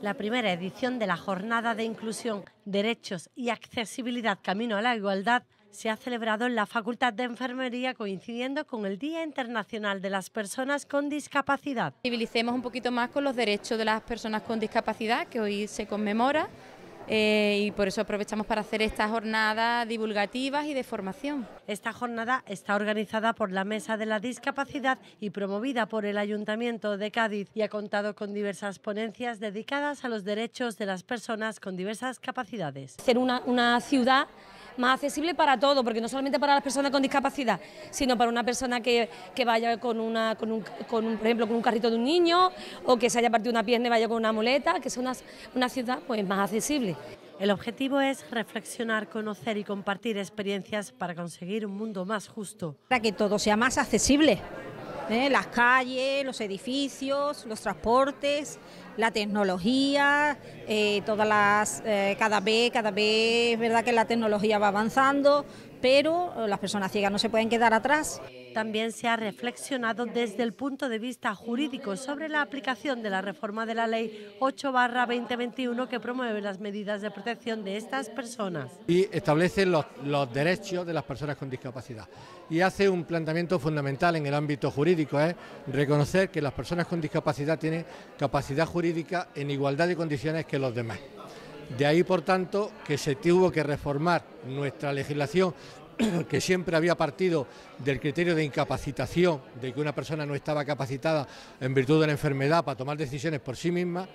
la primera edición de la Jornada de Inclusión, Derechos y Accesibilidad Camino a la Igualdad se ha celebrado en la Facultad de Enfermería coincidiendo con el Día Internacional de las Personas con Discapacidad. Civilicemos un poquito más con los derechos de las personas con discapacidad que hoy se conmemora eh, y por eso aprovechamos para hacer esta jornada divulgativa y de formación. Esta jornada está organizada por la Mesa de la Discapacidad y promovida por el Ayuntamiento de Cádiz y ha contado con diversas ponencias dedicadas a los derechos de las personas con diversas capacidades. Ser una ciudad más accesible para todo, porque no solamente para las personas con discapacidad, sino para una persona que, vaya con, una, con, un, con un, ejemplo, con un carrito de un niño o que se haya partido una pierna y vaya con una muleta, que es una, una ciudad pues, más accesible. El objetivo es reflexionar, conocer y compartir experiencias para conseguir un mundo más justo. Para que todo sea más accesible. ¿eh? las calles, los edificios, los transportes, la tecnología, eh, todas las, eh, cada vez, cada vez es verdad que la tecnología va avanzando, pero las personas ciegas no se pueden quedar atrás. También se ha reflexionado desde el punto de vista jurídico sobre la aplicación de la reforma de la Ley 8-2021 que promueve las medidas de protección de estas personas. Y establece los, derechos de las personas con discapacidad. Y hace un planteamiento fundamental en el ámbito jurídico, es ¿eh? reconocer que las personas con discapacidad tienen capacidad jurídica en igualdad de condiciones que los demás. De ahí, por tanto, que se tuvo que reformar nuestra legislación que siempre había partido del criterio de incapacitación, de que una persona no estaba capacitada en virtud de la enfermedad para tomar decisiones por sí misma,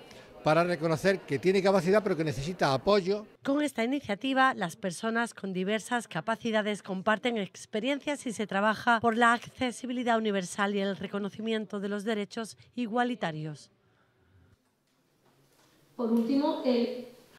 para reconocer que tiene capacidad pero que necesita apoyo. Con esta iniciativa, las personas con diversas capacidades comparten experiencias y se trabaja por la accesibilidad universal y el reconocimiento de los derechos igualitarios. Por último, el